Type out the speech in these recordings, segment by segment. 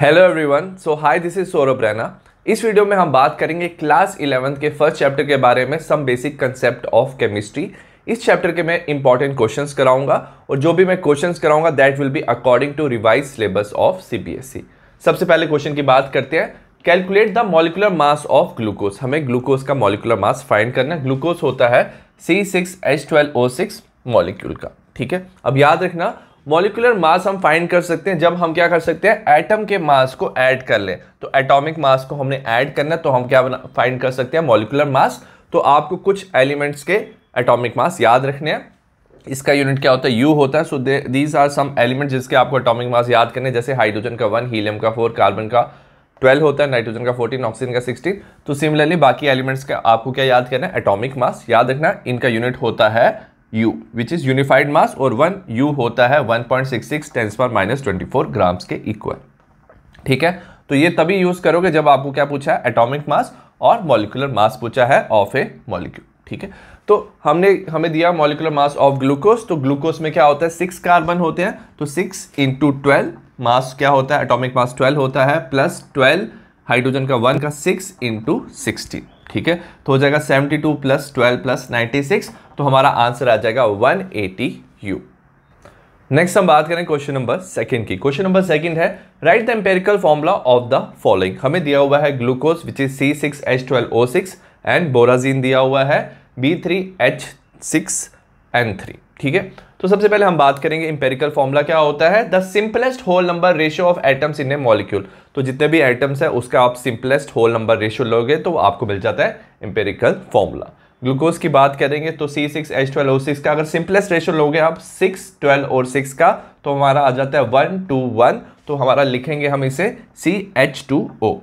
Hello everyone so hi this is Saurabh Raina इस video में हम बात करेंगे क्लास इलेवंथ के फर्स्ट चैप्टर के बारे में some basic concept of chemistry इस चैप्टर के मैं इंपॉर्टेंट क्वेश्चंस कराऊंगा और जो भी मैं क्वेश्चंस कराऊंगा that will be according to revise syllabus of CBSE सबसे पहले क्वेश्चन की बात करते हैं calculate the molecular mass of glucose हमें ग्लूकोज का मॉलिकुलर मास फाइंड करना ग्लूकोज होता है C six H twelve O six molecule का ठीक है अब याद रखना मॉलिकुलर मास हम फाइंड कर सकते हैं जब हम क्या कर सकते हैं एटम के मास को ऐड कर लें तो एटॉमिक मास को हमने ऐड करना तो हम क्या फाइंड कर सकते हैं मॉलिकुलर मास तो आपको कुछ एलिमेंट्स के एटॉमिक मास याद रखने हैं इसका यूनिट क्या होता है यू होता है so these are some element जिसके आपको एटॉमिक मास याद करने जैसे हाइड्रोजन का वन हीलियम का फोर कार्बन का ट्वेल्व होता है नाइट्रोजन का फोर्टीन ऑक्सीजन का सिक्सटीन तो सिमिलरली बाकी एलिमेंट्स का आपको क्या याद करना है एटॉमिक मास याद रखना इनका यूनिट होता है u which is unified mass और वन यू होता है 1.66 पॉइंट सिक्स सिक्स टेंस पर माइनस ट्वेंटी फोर ग्राम्स के इक्वल ठीक है तो ये तभी यूज़ करोगे जब आपको क्या पूछा है एटोमिक मास और मॉलिकुलर मास पूछा है ऑफ ए मॉलिक्यूल ठीक है तो हमने हमें दिया मॉलिकुलर मास ऑफ ग्लूकोज तो ग्लूकोज में क्या होता है सिक्स कार्बन होते हैं तो सिक्स इंटू ट्वेल्व मास क्या होता है एटॉमिक मास ट्वेल्व होता है प्लस ट्वेल्व हाइड्रोजन का वन का सिक्स इंटू सिक्सटीन ठीक है तो हो जाएगा 72 two plus twelve plus ninety तो हमारा आंसर आ जाएगा 180 एटी यू नेक्स्ट हम बात करें क्वेश्चन नंबर सेकंड की क्वेश्चन नंबर सेकंड है write the empirical formula of the following हमें दिया हुआ है glucose which is C six H twelve O six and borazine दिया हुआ है B three H six N three ठीक है तो सबसे पहले हम बात करेंगे एम्पेरिकल फॉर्मुला क्या होता है the simplest whole number ratio of atoms in a molecule तो जितने भी आइटम्स हैं उसका आप सिंपलेस्ट होल नंबर रेशियो लोगे तो आपको मिल जाता है एम्पेरिकल फॉर्मूला ग्लूकोज की बात करेंगे तो C six H twelve O six का अगर सिंपलेस्ट रेशो लोगे आप सिक्स ट्वेल्व और सिक्स का तो हमारा आ जाता है वन टू वन तो हमारा लिखेंगे हम इसे C H two O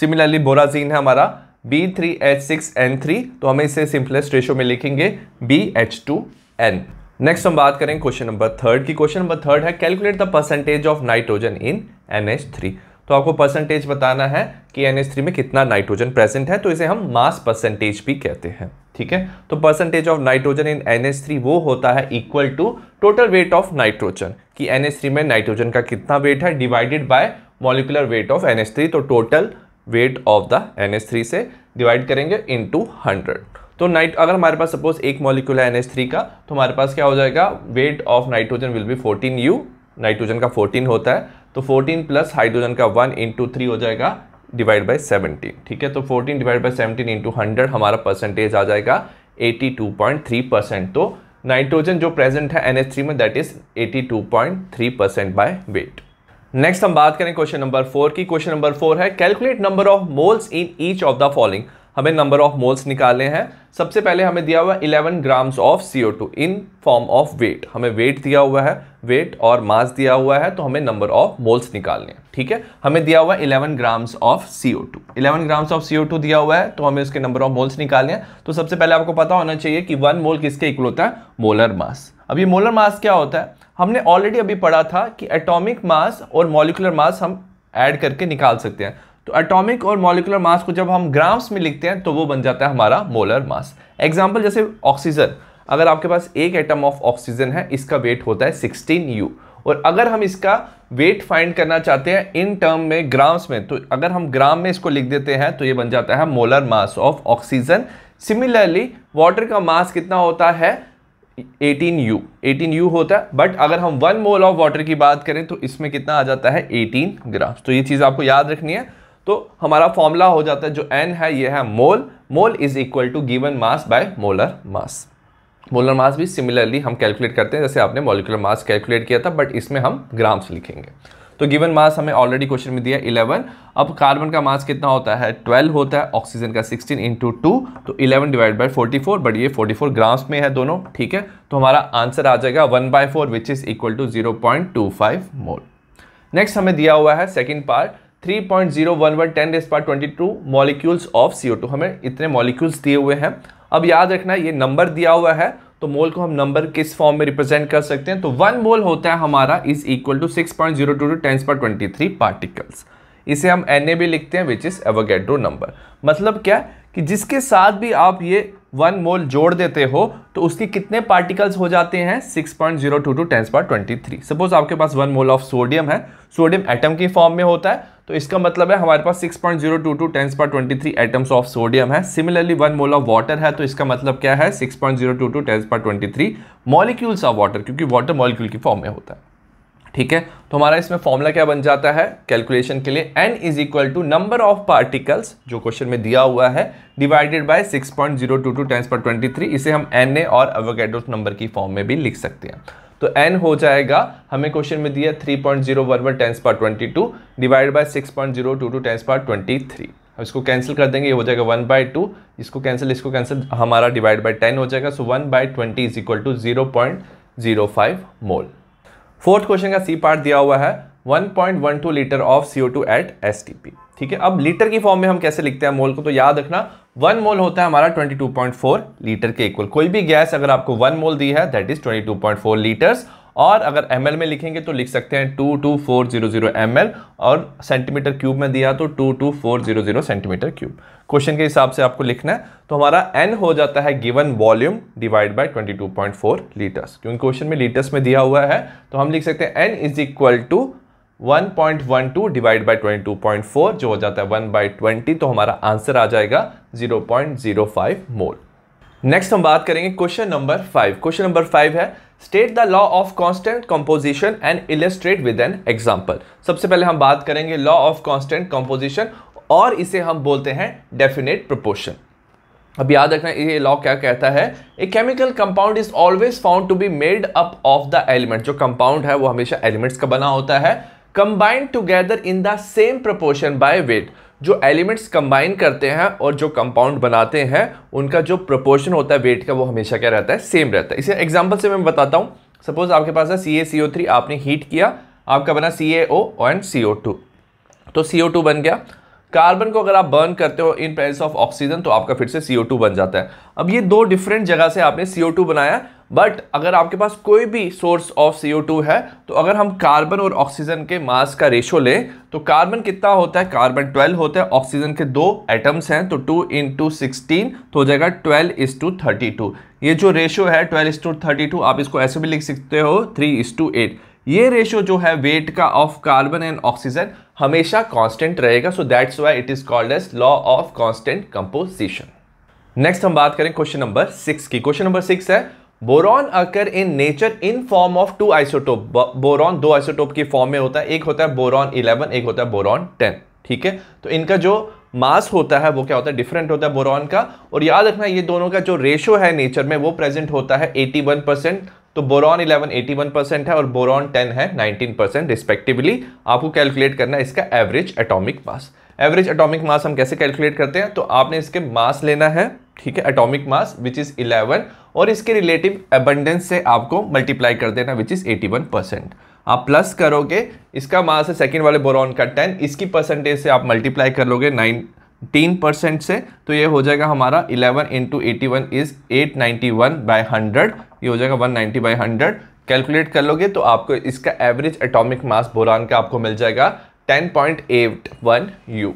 similarly borazine है हमारा B three H six N three तो हम इसे सिंपलेस्ट रेशो में लिखेंगे B H two N next हम बात करें क्वेश्चन नंबर थर्ड की क्वेश्चन नंबर थर्ड है calculate the percentage of nitrogen in N H three तो आपको परसेंटेज बताना है कि एन में कितना नाइट्रोजन प्रेजेंट है तो इसे हम मास परसेंटेज भी कहते हैं ठीक है तो percentage of nitrogen in N वो होता है equal to total weight of nitrogen कि एन में नाइट्रोजन का कितना वेट है divided by molecular weight of N तो total weight of the N से डिवाइड करेंगे इन हंड्रेड तो नाइट अगर हमारे पास सपोज एक मॉलिक्यूल है एन का तो हमारे पास क्या हो जाएगा weight of nitrogen will be 14 u nitrogen का 14 होता है तो 14 प्लस हाइड्रोजन का 1 इंटू थ्री हो जाएगा डिवाइड बाई 17 ठीक है तो 14 डिवाइड बाय 17 इंटू हंड्रेड हमारा परसेंटेज आ जाएगा 82.3 परसेंट तो नाइट्रोजन जो प्रेजेंट है एन में that is 82.3 percent by weight next हम बात करें क्वेश्चन नंबर फोर की क्वेश्चन नंबर फोर है calculate number of moles in each of the following हमें नंबर ऑफ मोल्स निकालने हैं सबसे पहले हमें दिया हुआ eleven 11 grams of CO2 in form of weight हमें वेट दिया हुआ है वेट और मास दिया हुआ है तो हमें नंबर ऑफ मोल्स निकालने हैं ठीक है हमें दिया हुआ है 11 grams of CO2 11 grams of CO2 दिया हुआ है तो हमें उसके नंबर ऑफ मोल्स निकालने हैं तो सबसे पहले आपको पता होना चाहिए कि वन मोल किसके इक्वल होता है मोलर मास अब ये मोलर मास क्या होता है हमने ऑलरेडी अभी पढ़ा था कि एटॉमिक मास और मॉलिकुलर मास हम ऐड करके निकाल सकते हैं तो एटॉमिक और मॉलिकुलर मास को जब हम ग्राम्स में लिखते हैं तो वो बन जाता है हमारा मोलर मास एग्जाम्पल जैसे ऑक्सीजन अगर आपके पास एक एटम ऑफ ऑक्सीजन है इसका वेट होता है सिक्सटीन यू और अगर हम इसका वेट फाइंड करना चाहते हैं इन टर्म में ग्राम्स में तो अगर हम ग्राम में इसको लिख देते हैं तो ये बन जाता है molar mass of oxygen similarly water का मास कितना होता है 18 U 18 U होता है बट अगर हम वन मोल ऑफ वाटर की बात करें तो इसमें कितना आ जाता है 18 ग्राम तो ये चीज़ आपको याद रखनी है तो हमारा फॉर्मूला हो जाता है जो एन है ये है mole mole is equal to given mass by molar mass molar mass भी सिमिलरली हम कैलकुलेट करते हैं जैसे आपने मोलिकुलर मास कैलकुलेट किया था बट इसमें हम ग्राम्स लिखेंगे तो गिवन मास हमें ऑलरेडी क्वेश्चन में दिया 11 अब कार्बन का मास कितना होता है 12 होता है ऑक्सीजन का 16 इंटू टू तो 11 डिवाइड बाय 44 बट ये 44 ग्राम्स में है दोनों ठीक है तो हमारा आंसर आ जाएगा 1 by four which is equal to 0.25 mole next हमें दिया हुआ है second part three point zero one one ten raise power twenty two molecules of C O two हमें इतने मॉलिक्यूल्स दिए हुए हैं अब याद रखना ये नंबर दिया हुआ है तो मोल को हम नंबर किस फॉर्म में रिप्रेजेंट कर सकते हैं तो वन मोल होता है हमारा is equal to six point zero two two tens पर ट्वेंटी थ्री पार्टिकल्स इसे हम एन ए भी लिखते हैं विच इज़ एवोगेड्रो नंबर मतलब क्या कि जिसके साथ भी आप ये वन मोल जोड़ देते हो तो उसके कितने पार्टिकल्स हो जाते हैं six point zero two two tens पर ट्वेंटी थ्री सपोज आपके पास वन मोल ऑफ सोडियम है सोडियम एटम के फॉर्म में होता है तो इसका मतलब है हमारे पास 6.022 point zero two two tens पर twenty three atoms of sodium है similarly one mole of water है तो इसका मतलब क्या है 6.022 point zero two two tens पर twenty three molecules of water क्योंकि वाटर मॉलिक्यूल की फॉर्म में होता है ठीक है तो हमारा इसमें फॉर्मूला क्या बन जाता है कैलकुलेशन के लिए n is equal to number of particles जो क्वेश्चन में दिया हुआ है divided by 6.022 point zero two two tens पर ट्वेंटी थ्री इसे हम एन ए और अवोगेडोस नंबर की फॉर्म में भी लिख सकते हैं तो एन हो जाएगा हमें क्वेश्चन में दिया three point zero one one tens पार twenty two divide by six point zero two two tens पार ट्वेंटी थ्री अब इसको कैंसिल कर देंगे ये हो जाएगा वन बाई टू इसको कैंसिल इसको कैंसिल हमारा डिवाइड बाई टेन हो जाएगा so one by twenty is equal to zero point zero five mole fourth question का सी पार्ट दिया हुआ है 1.12 litre of two eight S T P ठीक है अब लीटर की फॉर्म में हम कैसे लिखते हैं मोल को तो याद रखना वन मोल होता है हमारा 22.4 लीटर के इक्वल कोई भी गैस अगर आपको वन मोल दी है दैट इज 22.4 लीटर्स और अगर एम में लिखेंगे तो लिख सकते हैं टू टू फोर जीरो एम और सेंटीमीटर क्यूब में दिया तो two two four zero zero centimetre cube question के हिसाब से आपको लिखना है तो हमारा एन हो जाता है given volume divide by 22.4 litres क्योंकि क्वेश्चन में लीटर्स में दिया हुआ है तो हम लिख सकते हैं n is equal to 1.12 divide by 22.4 जो हो जाता है 1 बाई ट्वेंटी तो हमारा आंसर आ जाएगा 0.05 मोल नेक्स्ट हम बात करेंगे question number five question number five है state the law of constant composition and illustrate with an example सबसे पहले हम बात करेंगे लॉ ऑफ कांस्टेंट कंपोजिशन और इसे हम बोलते हैं डेफिनेट प्रोपोर्शन अब याद रखना ये लॉ क्या कहता है a chemical compound is always found to be made up of the element जो कंपाउंड है वो हमेशा एलिमेंट्स का बना होता है combined together in the same proportion by weight जो एलिमेंट्स कंबाइन करते हैं और जो कंपाउंड बनाते हैं उनका जो प्रपोर्शन होता है वेट का वो हमेशा क्या रहता है सेम रहता है इसे एग्जाम्पल से मैं बताता हूँ सपोज आपके पास है सी ए सी ओ थ्री आपने हीट किया आपका बना सी ए ओ एंड सी ओ टू तो सी ओ टू बन गया कार्बन को अगर आप बर्न करते हो इन प्रेजेंस ऑफ ऑक्सीजन तो आपका फिर से CO2 बन जाता है अब ये दो डिफरेंट जगह से आपने CO2 बनाया बट अगर आपके पास कोई भी सोर्स ऑफ CO2 है तो अगर हम कार्बन और ऑक्सीजन के मास का रेशो लें तो कार्बन कितना होता है कार्बन 12 होता है ऑक्सीजन के दो एटम्स हैं तो 2 इंटू सिक्सटीन तो हो जाएगा 12 इस टू थर्टी ये जो रेशो है 12 इस टू थर्टी आप इसको ऐसे भी लिख सकते हो थ्री इस टू एट ये रेशियो जो है वेट का ऑफ कार्बन एंड ऑक्सीजन हमेशा कांस्टेंट रहेगा so that's why it is called as law of constant composition next हम बात करें क्वेश्चन नंबर सिक्स की क्वेश्चन नंबर सिक्स है boron occur in nature in form of two isotope boron दो isotope के form में होता है एक होता है बोरॉन इलेवन एक होता है बोरॉन टेन ठीक है तो इनका जो मास होता है वो क्या होता है डिफरेंट होता है बोरॉन का और याद रखना ये दोनों का जो रेशो है नेचर में वो प्रेजेंट होता है 81 परसेंट तो boron eleven eighty one percent है और बोरॉन टेन है नाइनटीन परसेंट रिस्पेक्टिवली आपको कैलकुलेट करना है इसका average atomic mass average atomic mass हम कैसे कैलकुलेट करते हैं तो आपने इसके मास लेना है ठीक है atomic mass which is eleven और इसके रिलेटिव एबंडेंस से आपको मल्टीप्लाई कर देना विच इज़ वन परसेंट आप प्लस करोगे इसका मास है सेकेंड वाले बोरॉन का टेन इसकी परसेंटेज से आप मल्टीप्लाई कर लोगे 19 परसेंट से तो ये हो जाएगा हमारा 11 into eighty one is eight ninety one by hundred ये हो जाएगा 190 नाइन्टी बाई हंड्रेड कैलकुलेट कर लोगे तो आपको इसका एवरेज एटॉमिक मास बोरान का आपको मिल जाएगा 10.81 यू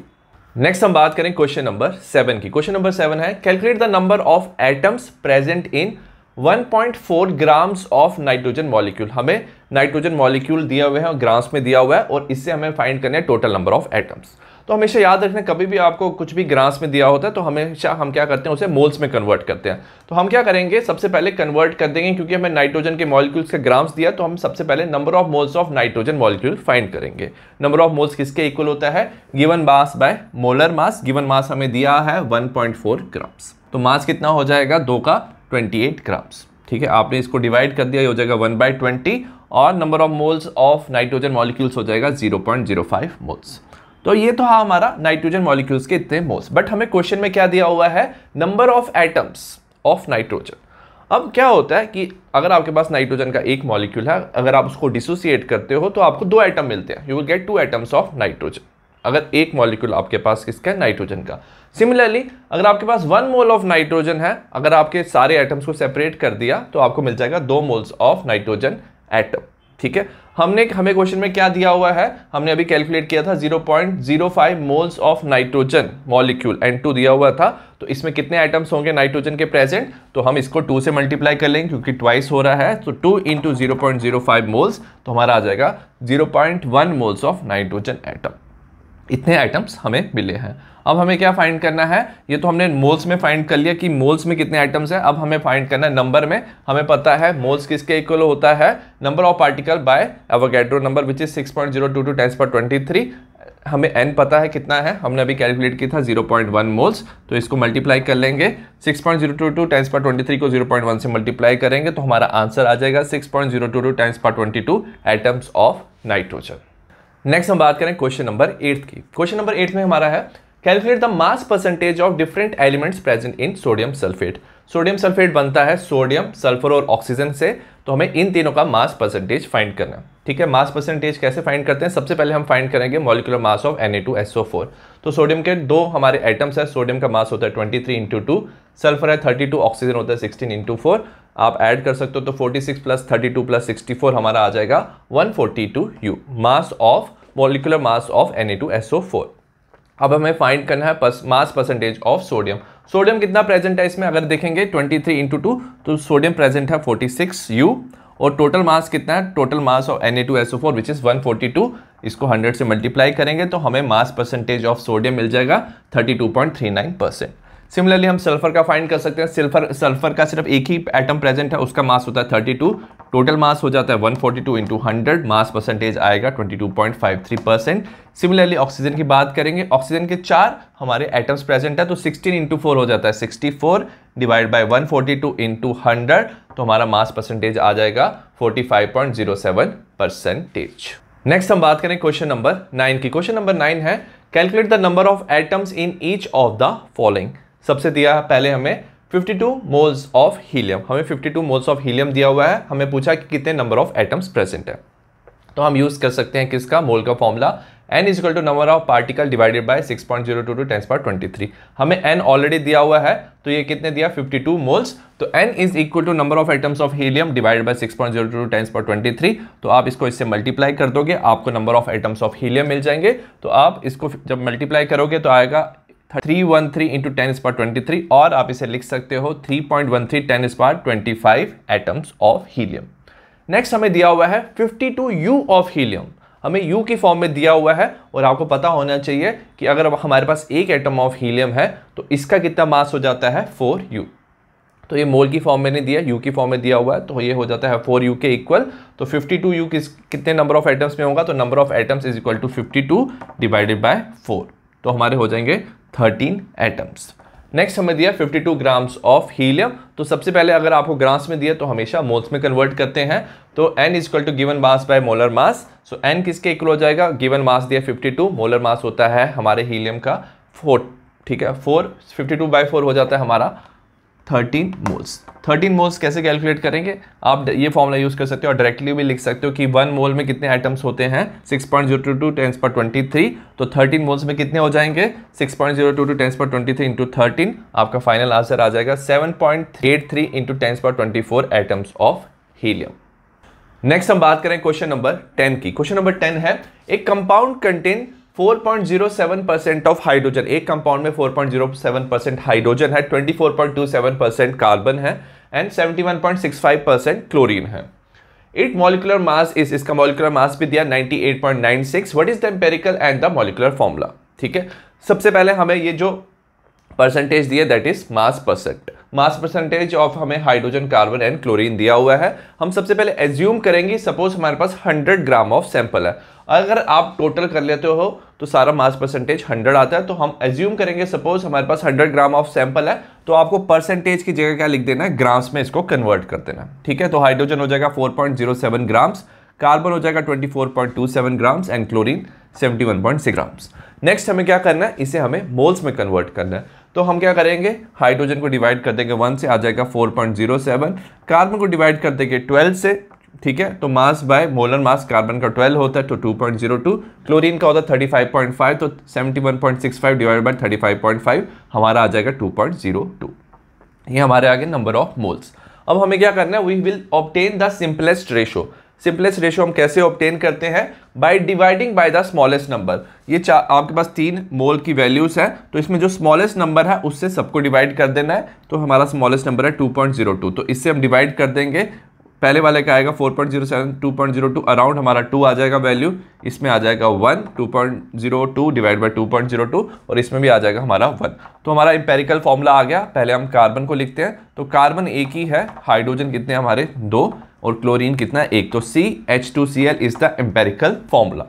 नेक्स्ट हम बात करें क्वेश्चन नंबर सेवन की क्वेश्चन नंबर सेवन है calculate the number of atoms present in 1.4 grams of nitrogen molecule हमें नाइट्रोजन मॉलिक्यूल दिया हुआ है और ग्राम्स में दिया हुआ है और इससे हमें फाइंड करना है टोटल नंबर ऑफ एटम्स तो हमेशा याद रखना कभी भी आपको कुछ भी ग्रास में दिया होता है तो हमेशा हम क्या करते हैं उसे मोल्स में कन्वर्ट करते हैं तो हम क्या करेंगे सबसे पहले कन्वर्ट कर देंगे क्योंकि हमें नाइट्रोजन के मॉलिक्यूल्स का ग्राम्स दिया तो हम सबसे पहले number of moles of nitrogen molecule find करेंगे नंबर ऑफ मोल्स किसके इक्वल होता है given mass by molar mass given mass हमें दिया है 1.4 ग्राम्स तो मास कितना हो जाएगा दो का 28 ग्राम्स ठीक है आपने इसको डिवाइड कर दिया ये हो जाएगा वन बाई ट्वेंटी और number of moles of nitrogen molecules हो जाएगा फाइव मोल्स तो ये तो हाँ हमारा नाइट्रोजन मॉलिक्यूल्स के इतने मोल्स बट हमें क्वेश्चन में क्या दिया हुआ है number of atoms of nitrogen अब क्या होता है कि अगर आपके पास नाइट्रोजन का एक मॉलिक्यूल है अगर आप उसको डिसोसिएट करते हो तो आपको दो एटम मिलते हैं you will get two atoms of nitrogen अगर एक मॉलिक्यूल आपके पास किसका है नाइट्रोजन का सिमिलरली अगर आपके पास वन मोल ऑफ नाइट्रोजन है अगर आपके सारे एटम्स को सेपरेट कर दिया तो आपको मिल जाएगा दो मोल्स ऑफ नाइट्रोजन एटम ठीक है हमने हमें क्वेश्चन में क्या दिया हुआ है हमने अभी कैलकुलेट किया था 0.05 moles of nitrogen molecule N2 दिया हुआ था तो इसमें कितने आइटम्स होंगे नाइट्रोजन के प्रेजेंट तो हम इसको 2 से मल्टीप्लाई कर लेंगे क्योंकि ट्वाइस हो रहा है तो 2 इंटू जीरो मोल्स तो हमारा आ जाएगा 0.1 मोल्स ऑफ नाइट्रोजन आइटम इतने आइटम्स हमें मिले हैं अब हमें क्या फाइंड करना है ये तो हमने मोल्स में फाइंड कर लिया कि मोल्स में कितने आइटम्स हैं अब हमें फाइंड करना है नंबर में हमें पता है मोल्स किसके इक्वल होता है number of particle by Avogadro number which is six point zero हमें एन पता है कितना है हमने अभी कैलकुलेट किया था 0.1 मोल्स तो इसको मल्टीप्लाई कर लेंगे 6.022 पॉइंट टाइम्स पर 23 को 0.1 से मल्टीप्लाई करेंगे तो हमारा आंसर आ जाएगा 6.022 टाइम्स पर 22 एटम्स ऑफ नाइट्रोजन नेक्स्ट हम बात करें क्वेश्चन नंबर एट की क्वेश्चन नंबर एट में हमारा है calculate the mass percentage of different elements present in sodium sulphate sodium sulphate बनता है सोडियम सल्फर और ऑक्सीजन से तो हमें इन तीनों का मास परसेंटेज फाइंड करना है ठीक है मास परसेंटेज कैसे फाइंड करते हैं सबसे पहले हम फाइंड करेंगे मॉलिकुलर मास ऑफ Na2SO4 तो सोडियम के दो हमारे एटम्स हैं सोडियम का मास होता है 23 थ्री इंटू टू सल्फर है 32 ऑक्सीजन होता है 16 इंटू फोर आप ऐड कर सकते हो तो 46 प्लस टू प्लस फोर हमारा आ जाएगा two u mass of molecular mass of Na2SO4 अब हमें फाइंड करना है पस, mass percentage of sodium sodium कितना प्रेजेंट है इसमें अगर देखेंगे 23 थ्री इंटू टू तो सोडियम प्रेजेंट है 46 यू और टोटल मास कितना है total mass of N A two S O four which is one forty two इसको हंड्रेड से मल्टीप्लाई करेंगे तो हमें मास परसेंटेज ऑफ सोडियम मिल जाएगा thirty two point three nine percent similarly हम सल्फर का फाइंड कर सकते हैं सिल्फर सल्फर का सिर्फ एक ही एटम प्रेजेंट है उसका मास होता है 32 टोटल मास हो जाता है 142 forty two into hundred mass percentage आएगा 22.53 परसेंट सिमिलरली ऑक्सीजन की बात करेंगे ऑक्सीजन के चार हमारे एटम्स प्रेजेंट है तो 16 इंटू फोर हो जाता है 64 four divide by one forty two into hundred तो हमारा मास परसेंटेज आ जाएगा सेवन परसेंटेज नेक्स्ट हम बात करें क्वेश्चन नंबर नाइन की क्वेश्चन नंबर नाइन है calculate the number of atoms in each of the following सबसे दिया पहले हमें 52 मोल्स ऑफ हीलियम हमें 52 मोल्स ऑफ हीलियम दिया हुआ है हमें पूछा कि कितने नंबर ऑफ एटम्स प्रेजेंट है तो हम यूज़ कर सकते हैं किसका मोल का formula N is two number of particle divided by six point zero two two tens point twenty हमें एन ऑलरेडी दिया हुआ है तो ये कितने दिया 52 मोल्स तो N is equal to number of atoms of helium divided by six point zero two two tens point twenty तो आप इसको इससे मल्टीप्लाई कर दोगे आपको number of atoms of helium मिल जाएंगे तो आप इसको जब मल्टीप्लाई करोगे तो आएगा three one three into ten इस ट्वेंटी थ्री और आप इसे लिख सकते हो three point one three ten इस twenty five atoms of helium next हमें दिया हुआ है fifty two u of helium हमें यू की फॉर्म में दिया हुआ है और आपको पता होना चाहिए कि अगर हमारे पास एक एटम ऑफ हीलियम है तो इसका कितना मास हो जाता है फोर यू तो ये मोल की फॉर्म में नहीं दिया यू की फॉर्म में दिया हुआ है तो ये हो जाता है फोर यू के इक्वल तो फिफ्टी टू यू किस कितने नंबर ऑफ एटम्स में होगा तो number of atoms is equal to fifty two divided by four तो हमारे हो जाएंगे थर्टीन एटम्स नेक्स्ट हमें दिया 52 ग्राम्स ऑफ हीलियम तो सबसे पहले अगर आपको ग्राम्स में दिया तो हमेशा मोल्स में कन्वर्ट करते हैं तो n is equal to given mass by molar mass so n किसके इक्वल हो जाएगा गिवन मास दिया 52 मोलर मास होता है हमारे हीलियम का फोर ठीक है four fifty two by four हो जाता है हमारा थर्टीन मोल्स थर्टीन मोल्स कैसे कैलकुलेट करेंगे आप ये फॉर्मूला यूज़ कर सकते हो और डायरेक्टली भी लिख सकते हो कि वन मोल में कितने आइटम्स होते हैं six point zero two two tens पर ट्वेंटी थ्री तो थर्टीन मोल्स में कितने हो जाएंगे six point zero two two tens पर ट्वेंटी थ्री इंटू थर्टीन आपका फाइनल आंसर आ जाएगा seven point eight three into tens पर twenty four atoms of helium next हम बात करें क्वेश्चन नंबर टेन की क्वेश्चन नंबर टेन है एक compound contain 4.07 percent of hydrogen एक कंपाउंड में 4.07 परसेंट हाइड्रोजन है 24.27 परसेंट कार्बन है एंड 71.65 परसेंट क्लोरीन है इट मॉलिकुलर मास इज इसका मॉलिकुलर मास भी दिया 98.96 what is the empirical and the molecular formula ठीक है सबसे पहले हमें ये जो परसेंटेज दिए that is mass percent mass percentage of हमें हाइड्रोजन कार्बन एंड क्लोरीन दिया हुआ है हम सबसे पहले एज्यूम करेंगे सपोज हमारे पास 100 ग्राम ऑफ सैंपल है अगर आप टोटल कर लेते हो तो सारा मास परसेंटेज 100 आता है तो हम एज्यूम करेंगे सपोज हमारे पास 100 ग्राम ऑफ सैंपल है तो आपको परसेंटेज की जगह क्या लिख देना है ग्राम्स में इसको कन्वर्ट कर देना ठीक है तो हाइड्रोजन हो जाएगा 4.07 ग्राम्स कार्बन हो जाएगा 24.27 grams and chlorine 71.6 grams next हमें क्या करना है इसे हमें मोल्स में कन्वर्ट करना है तो हम क्या करेंगे हाइड्रोजन को डिवाइड कर देंगे वन से आ जाएगा 4.07 कार्बन को डिवाइड कर देंगे 12 से ठीक है तो mass by molar mass carbon का 12 होता है तो 2.02 क्लोरीन का होता है 35.5 तो 71.65 डिवाइड बाय 35.5 हमारा आ जाएगा 2.02 ये हमारे आगे नंबर ऑफ मोल्स अब हमें क्या करना है we will obtain the simplest ratio simplest ratio हम कैसे ऑप्टेन करते हैं by dividing by the smallest number ये आपके पास तीन मोल की वैल्यूज़ है तो इसमें जो स्मॉलेस्ट नंबर है उससे सबको डिवाइड कर देना है तो हमारा स्मॉलेस्ट नंबर है 2.02 तो इससे हम डिवाइड कर देंगे पहले वाले का आएगा 4.07 2.02 अराउंड हमारा 2 आ जाएगा वैल्यू इसमें आ जाएगा 1 2.02 डिवाइड बाय 2.02 और इसमें भी आ जाएगा हमारा 1 तो हमारा इंपेरिकल फॉर्मूला आ गया पहले हम कार्बन को लिखते हैं तो कार्बन एक ही है हाइड्रोजन कितने हमारे दो और क्लोरीन कितना एक तो C H two C L is the empirical formula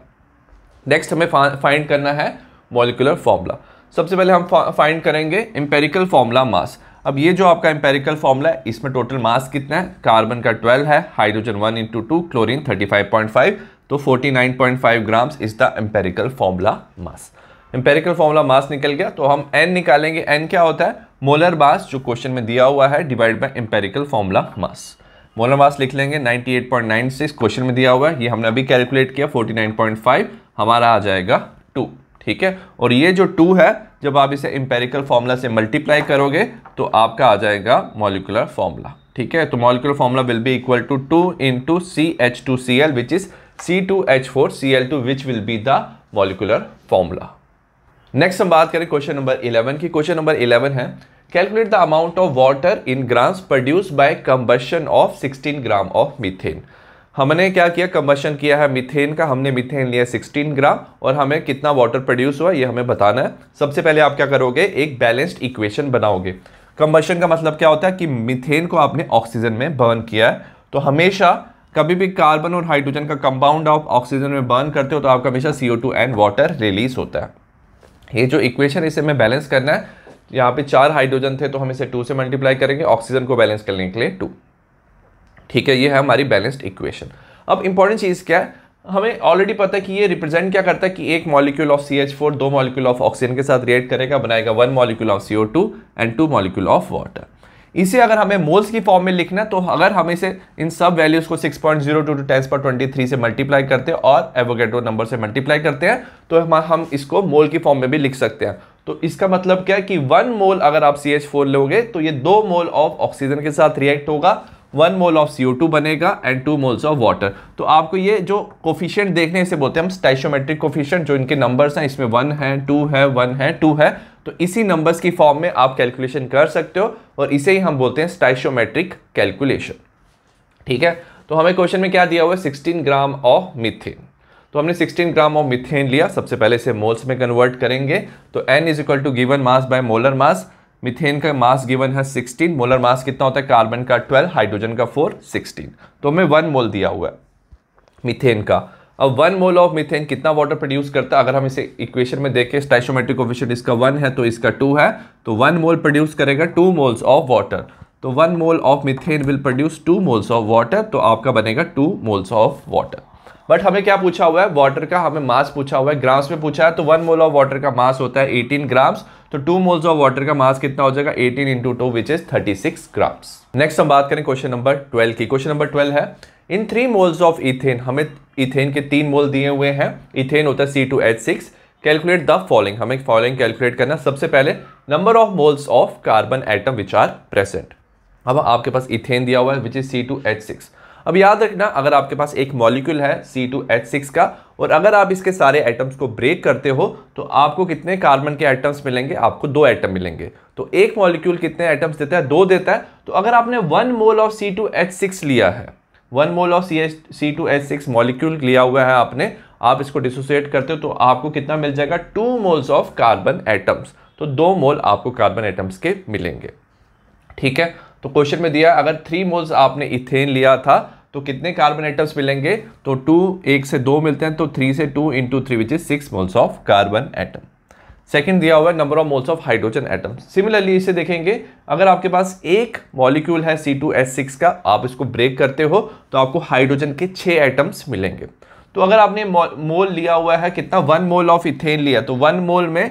next हमें फाइंड करना है मोलिकुलर फॉर्मूला सबसे पहले हम फाइंड करेंगे इंपेरिकल फॉर्मूला मास अब ये जो आपका एम्पेरिकल फॉर्मूला है इसमें टोटल मास कितना है कार्बन का 12 है हाइड्रोजन 1 इंटू टू क्लोरिन 35.5 तो 49.5 grams is the empirical formula mass empirical formula mass निकल गया तो हम एन निकालेंगे एन क्या होता है मोलर मास जो क्वेश्चन में दिया हुआ है divide by empirical formula mass molar mass लिख लेंगे 98.96 क्वेश्चन में दिया हुआ है ये हमने अभी कैलकुलेट किया 49.5 हमारा आ जाएगा टू ठीक है और ये जो टू है जब आप इसे इंपेरिकल फॉर्मूला से मल्टीप्लाई करोगे तो आपका आ जाएगा मॉलिकुलर फॉर्मूला ठीक है तो molecular formula will be equal to two in two C H two C L which is C two H four C L two which will be the molecular formula next हम बात करें question number eleven की question number eleven है calculate the amount of water in grams produce by combustion of sixteen gram of methane हमने क्या किया combustion किया है मिथेन का हमने मिथेन लिया 16 ग्राम और हमें कितना वाटर प्रोड्यूस हुआ ये हमें बताना है सबसे पहले आप क्या करोगे एक बैलेंस्ड इक्वेशन बनाओगे कम्बशन का मतलब क्या होता है कि मिथेन को आपने ऑक्सीजन में बर्न किया है तो हमेशा कभी भी कार्बन और हाइड्रोजन का कंपाउंड आप ऑक्सीजन में बर्न करते हो तो आपका हमेशा सी एंड वाटर रिलीज होता है ये जो इक्वेशन इसे हमें बैलेंस करना है यहाँ पे चार हाइड्रोजन थे तो हम इसे टू से मल्टीप्लाई करेंगे ऑक्सीजन को बैलेंस करने के लिए टू ठीक है ये है हमारी बैलेंस्ड इक्वेशन अब इंपॉर्टेंट चीज़ क्या है हमें ऑलरेडी पता है कि ये रिप्रेजेंट क्या करता है कि एक molecule of C H four दो मॉलिक्यूल ऑफ ऑक्सीजन के साथ रिएक्ट करेगा बनाएगा one molecule of C O two and two molecule of water इसे अगर हमें मोल्स की फॉर्म में लिखना है तो अगर हम इसे इन सब वैल्यूज़ को 6.02 टू टेंस पर ट्वेंटी से मल्टीप्लाई करते हैं और एवोगेटो नंबर से मल्टीप्लाई करते हैं तो हम हम इसको मोल की फॉर्म में भी लिख सकते हैं तो इसका मतलब क्या है कि वन मोल अगर आप सी एच फोर लोगे तो ये दो मोल ऑफ ऑक्सीजन के साथ रिएक्ट होगा वन मोल ऑफ सी बनेगा and two moles of water तो आपको ये जो कोफिशियंट देखने से बोलते हैं हम स्टैशोमेट्रिक कोफिशियंट जो इनके नंबर्स हैं इसमें वन है टू है वन है टू है तो इसी नंबर्स की फॉर्म में आप कैलकुलेशन कर सकते हो और इसे ही हम बोलते हैं स्टाइशोमेट्रिक कैलकुलेशन ठीक है तो हमें क्वेश्चन में क्या दिया हुआ है 16 ग्राम ऑफ मिथेन तो हमने 16 ग्राम ऑफ मिथेन लिया सबसे पहले इसे मोल्स में कन्वर्ट करेंगे तो n is equal to given mass by molar mass methane का मास गिवन है 16 मोलर मास कितना होता है कार्बन का 12 हाइड्रोजन का 4 16 तो हमें वन मोल दिया हुआ है मिथेन का अब वन मोल ऑफ मिथेन कितना वाटर प्रोड्यूस करता है अगर हम इसे इक्वेशन में देखें स्टाइशोमेट्रिक ऑफिशन इसका वन है तो इसका टू है तो वन मोल प्रोड्यूस करेगा टू मोल्स ऑफ वाटर तो one mole of methane will produce two moles of water तो आपका बनेगा two moles of water but हमें क्या पूछा हुआ है वाटर का हमें मास पूछा हुआ है ग्राम्स में पूछा है तो वन मोल ऑफ वाटर का मास होता है एटीन ग्राम्स तो टू मोल्स ऑफ वाटर का मास कितना हो जाएगा 18 into two which is 36 grams next हम बात करें क्वेश्चन नंबर 12 की क्वेश्चन नंबर 12 है in three moles of ethane हमें इथेन के तीन मोल दिए हुए हैं इथेन होता है सी कैलकुलेट द फॉलोइंग हमें फॉलोइंग कैलकुलेट करना सबसे पहले number of moles of carbon atom which are present अब आपके पास इथेन दिया हुआ है which is C two H six अब याद रखना अगर आपके पास एक मॉलिक्यूल है सी टू एच सिक्स का और अगर आप इसके सारे एटम्स को ब्रेक करते हो तो आपको कितने कार्बन के एटम्स मिलेंगे आपको दो एटम मिलेंगे तो एक मॉलिक्यूल कितने एटम्स देता है दो देता है तो अगर आपने one mole of C two H six लिया है one mole of C H C two H six molecule लिया हुआ है आपने आप इसको डिसोसिएट करते हो तो आपको कितना मिल जाएगा two moles of carbon atoms तो दो मोल आपको कार्बन एटम्स के मिलेंगे ठीक है तो क्वेश्चन में दिया अगर थ्री मोल्स आपने इथेन लिया था तो कितने कार्बन एटम्स मिलेंगे तो टू एक से दो मिलते हैं तो थ्री से two into three which is six moles of carbon atom second दिया हुआ है number of moles of hydrogen atoms similarly इसे देखेंगे अगर आपके पास एक मॉलिक्यूल है सिक्स का आप इसको ब्रेक करते हो तो आपको हाइड्रोजन के छः एटम्स मिलेंगे तो अगर आपने मोल लिया हुआ है कितना वन मोल ऑफ इथेन लिया तो वन मोल में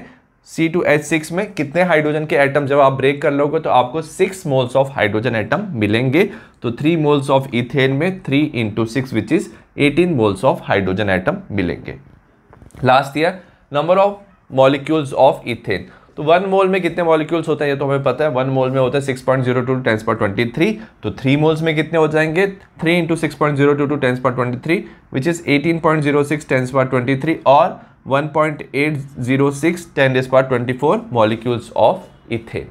सी टू एच सिक्स में कितने हाइड्रोजन के एटम जब आप ब्रेक कर लोगे तो आपको six moles of hydrogen atom मिलेंगे तो थ्री मोल्स ऑफ इथेन में three into six which is eighteen moles of hydrogen atom मिलेंगे last year number of molecules of ethane तो वन मोल में कितने मॉलिक्यूल्स होते हैं ये तो हमें पता है वन मोल में होता है six point zero two tens पर ट्वेंटी थ्री तो थ्री मोल्स में कितने हो जाएंगे three into six point zero two two tens पर twenty three which is eighteen point zero six tens पर ट्वेंटी थ्री और 1.806 पॉइंट एट पार 24 मॉलिक्यूल्स ऑफ इथेन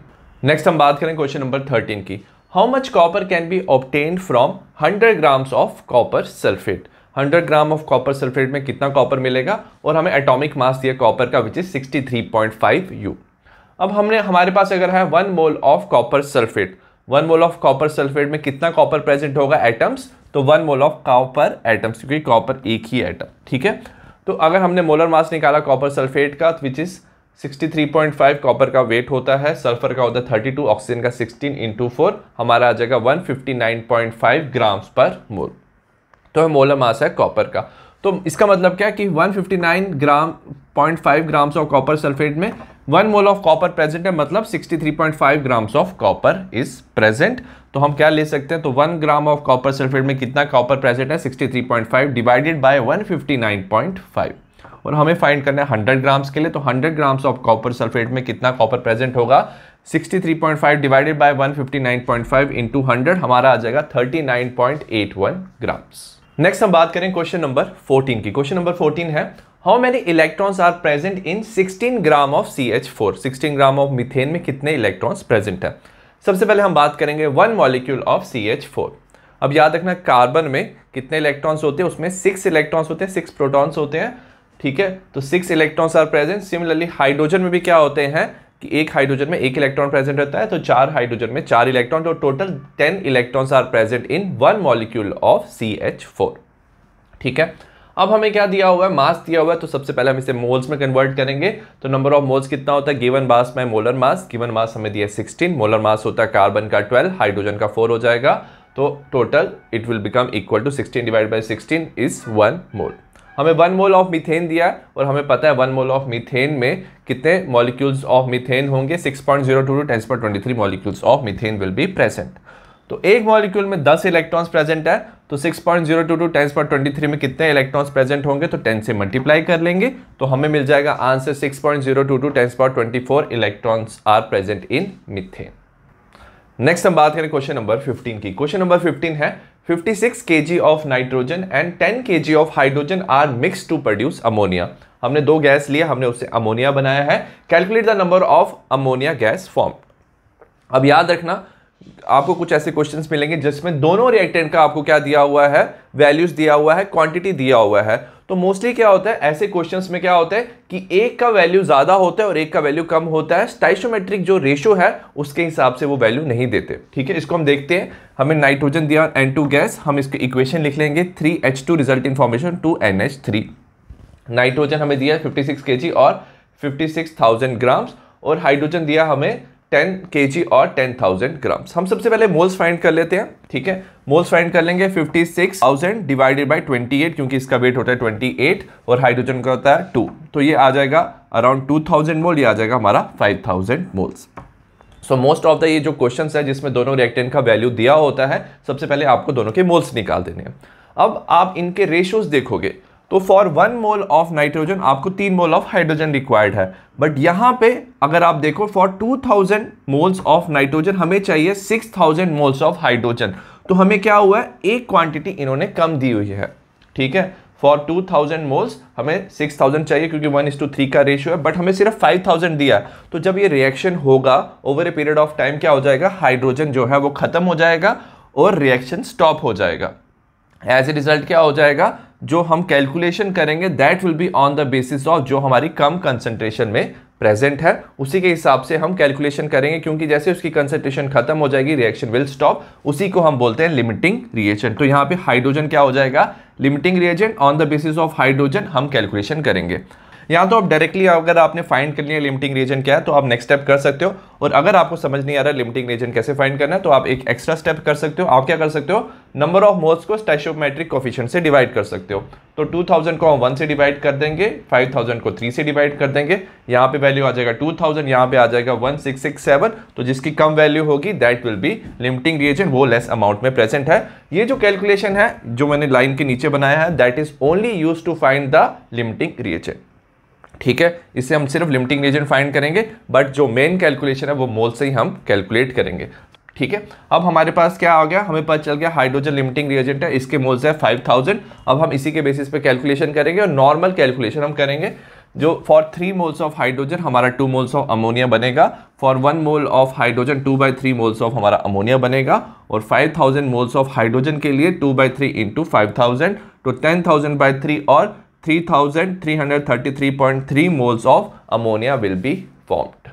नेक्स्ट हम बात करें क्वेश्चन नंबर 13 की how much copper can be obtain from 100 grams of copper sulphate 100 gram of copper sulphate में कितना copper मिलेगा और हमें एटॉमिक मास दिया कॉपर का विच इज 63.5 यू अब हमने हमारे पास अगर है one mole of copper sulphate one mole of copper sulphate में कितना कॉपर प्रेजेंट होगा एटम्स तो one mole of copper atoms क्योंकि कॉपर एक ही एटम ठीक है तो अगर हमने मोलर मास निकाला कॉपर सल्फेट का विच इज़ 63.5 कॉपर का वेट होता है सल्फर का होता है 32 ऑक्सीजन का 16 इंटू फोर हमारा आ जाएगा 159.5 ग्राम्स पर मोल तो मोलर मास है कॉपर का तो इसका मतलब क्या कि 159 gram point five grams of copper sulphate में one mole of copper present है मतलब 63.5 grams of copper is present तो हम क्या ले सकते हैं तो one gram of copper sulphate में कितना कॉपर प्रेजेंट है 63.5 डिवाइडेड बाय 159.5 और हमें फाइंड करना है 100 ग्राम्स के लिए तो 100 ग्राम्स ऑफ कॉपर सल्फेट में कितना कॉपर प्रेजेंट होगा 63.5 डिवाइडेड बाय 159.5 इनटू 100 हमारा आ जाएगा 39.81 ग्राम्स नेक्स्ट हम बात करें क्वेश्चन नंबर फोर्टीन की क्वेश्चन नंबर फोर्टीन है how many electrons are present in sixteen gram of C H four sixteen gram of methane में कितने इलेक्ट्रॉन्स प्रेजेंट है सबसे पहले हम बात करेंगे one molecule of C H four अब याद रखना कार्बन में कितने इलेक्ट्रॉन्स होते हैं उसमें सिक्स इलेक्ट्रॉन्स होते हैं सिक्स प्रोटॉन्स होते हैं ठीक है तो six electrons are present similarly hydrogen में भी क्या होते हैं कि एक हाइड्रोजन में एक इलेक्ट्रॉन प्रेजेंट रहता है तो चार हाइड्रोजन में चार इलेक्ट्रॉन तो total ten electrons are present in one molecule of C H four ठीक है अब हमें क्या दिया हुआ है मास दिया हुआ है तो सबसे पहले हम इसे मोल्स में कन्वर्ट करेंगे तो नंबर ऑफ मोल्स कितना होता है गिवन मास में मोलर मास गिवन मास हमें दिया है सिक्सटीन मोलर मास होता है कार्बन का ट्वेल्व हाइड्रोजन का फोर हो जाएगा तो total it will become equal to sixteen divide by sixteen is one mole हमें वन मोल ऑफ मिथेन दिया है और हमें पता है वन मोल ऑफ मिथेन में कितने मॉलिक्यूल्स ऑफ मिथेन होंगे six point zero two two twenty molecules of methane will be present तो एक मॉलिक्यूल में दस इलेक्ट्रॉन्स प्रेजेंट है तो 6.022 टेंस पर 23 में कितने इलेक्ट्रॉन्स प्रेजेंट होंगे तो 10 से मल्टीप्लाई कर लेंगे तो हमें मिल जाएगा आंसर 6.022 पॉइंट टेंस पर 24 electrons are present in methane next हम बात करें क्वेश्चन नंबर 15 की क्वेश्चन नंबर 15 है 56 six K G of nitrogen and 10 G of hydrogen are mix to produce ammonia हमने दो गैस लिया हमने उससे अमोनिया बनाया है calculate the number of ammonia gas form अब याद रखना आपको कुछ ऐसे क्वेश्चंस मिलेंगे जिसमें दोनों रिएक्टेंट का आपको क्या दिया हुआ है वैल्यूज दिया हुआ है क्वांटिटी दिया हुआ है तो मोस्टली क्या होता है ऐसे क्वेश्चंस में क्या होता है कि एक का वैल्यू ज़्यादा होता है और एक का वैल्यू कम होता है स्टाइशोमेट्रिक जो रेशो है उसके हिसाब से वो वैल्यू नहीं देते ठीक है इसको हम देखते हैं हमें नाइट्रोजन दिया एन टू गैस हम इसके इक्वेशन लिख लेंगे three H two result information two N H three nitrogen हमें दिया फिफ्टी सिक्स के और फिफ्टी सिक्स थाउजेंड ग्राम्स और हाइड्रोजन दिया हमें टेन के जी और टेन थाउजेंड ग्राम्स हम सबसे पहले मोल्स फाइंड कर लेते हैं ठीक है मोल्स फाइंड कर लेंगे fifty six thousand divided by twenty eight क्योंकि इसका वेट होता है ट्वेंटी एट और हाइड्रोजन का होता है टू तो ये आ जाएगा अराउंड टू थाउजेंड मोल ये आ जाएगा हमारा five thousand moles so most of the ये जो क्वेश्चन है जिसमें दोनों रिएक्टेंट का वैल्यू दिया होता है सबसे पहले आपको दोनों के मोल्स निकाल देने हैं अब आप इनके रेशोज देखोगे तो for one mole of nitrogen आपको तीन मोल ऑफ हाइड्रोजन रिक्वायर्ड है बट यहां पे अगर आप देखो for two thousand moles of nitrogen हमें चाहिए six thousand moles of hydrogen तो हमें क्या हुआ है एक क्वांटिटी इन्होंने कम दी हुई है ठीक है फॉर टू थाउजेंड मोल्स हमें सिक्स थाउजेंड चाहिए क्योंकि वन इज टू थ्री का रेशियो है बट हमें सिर्फ फाइव थाउजेंड दिया है तो जब ये रिएक्शन होगा over a period of time क्या हो जाएगा हाइड्रोजन जो है वो खत्म हो जाएगा और रिएक्शन स्टॉप हो जाएगा एज ए रिजल्ट क्या हो जाएगा जो हम कैलकुलेशन करेंगे that will be on the basis of जो हमारी कम कंसंट्रेशन में प्रेजेंट है उसी के हिसाब से हम कैलकुलेशन करेंगे क्योंकि जैसे उसकी कंसंट्रेशन खत्म हो जाएगी रिएक्शन विल स्टॉप उसी को हम बोलते हैं लिमिटिंग रिएजेंट तो यहाँ पे हाइड्रोजन क्या हो जाएगा limiting reagent on the basis of hydrogen हम कैलकुलेशन करेंगे या तो आप डायरेक्टली अगर आपने फाइंड कर लिया लिमिटिंग रीजन क्या है तो आप नेक्स्ट स्टेप कर सकते हो और अगर आपको समझ नहीं आ रहा लिमिटिंग रीजन कैसे फाइंड करना है तो आप एक एक्स्ट्रा स्टेप कर सकते हो आप क्या कर सकते हो नंबर ऑफ मोल्स को स्टैशोमेट्रिक कोफिशियन से डिवाइड कर सकते हो तो 2000 को हम वन से डिवाइड कर देंगे 5000 को थ्री से डिवाइड कर देंगे यहाँ पे वैल्यू आ जाएगा 2000 थाउजेंड यहाँ पे आ जाएगा 1667 तो जिसकी कम वैल्यू होगी that will be limiting reagent वो लेस अमाउंट में प्रेजेंट है ये जो कैलकुलेशन है जो मैंने लाइन के नीचे बनाया है that is only use to find the limiting reagent ठीक है इससे हम सिर्फ लिमिटिंग एजेंट फाइंड करेंगे बट जो मेन कैलकुलेशन है वो मोल से ही हम कैलकुलेट करेंगे ठीक है अब हमारे पास क्या आ गया हमें पता चल गया हाइड्रोजन लिमिटिंग रिएजेंट है इसके मोल्स है 5000 अब हम इसी के बेसिस पे कैलकुलेशन करेंगे और नॉर्मल कैलकुलेशन हम करेंगे जो for three moles of hydrogen हमारा टू मोल्स ऑफ अमोनिया बनेगा for one mole of hydrogen two by three moles of हमारा अमोनिया बनेगा और five thousand moles of hydrogen के लिए two by three into five thousand तो ten thousand by three और 3,333.3 moles of ammonia will be formed